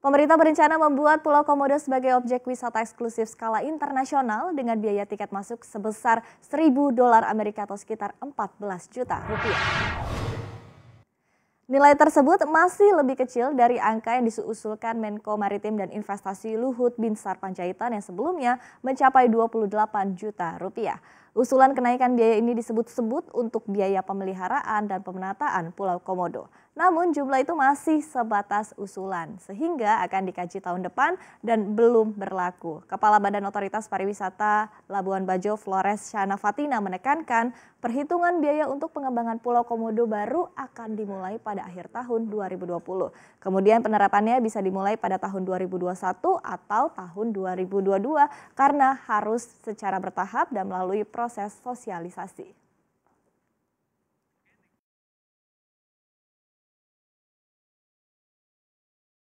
Pemerintah berencana membuat Pulau Komodo sebagai objek wisata eksklusif skala internasional dengan biaya tiket masuk sebesar 1.000 dolar Amerika atau sekitar 14 juta rupiah. Nilai tersebut masih lebih kecil dari angka yang diusulkan Menko Maritim dan Investasi Luhut Binsar Panjaitan yang sebelumnya mencapai 28 juta rupiah. Usulan kenaikan biaya ini disebut-sebut untuk biaya pemeliharaan dan pemenataan Pulau Komodo. Namun jumlah itu masih sebatas usulan sehingga akan dikaji tahun depan dan belum berlaku. Kepala Badan Otoritas Pariwisata Labuan Bajo Flores Shana Fatina menekankan perhitungan biaya untuk pengembangan Pulau Komodo baru akan dimulai pada akhir tahun 2020. Kemudian penerapannya bisa dimulai pada tahun 2021 atau tahun 2022 karena harus secara bertahap dan melalui proses sosialisasi.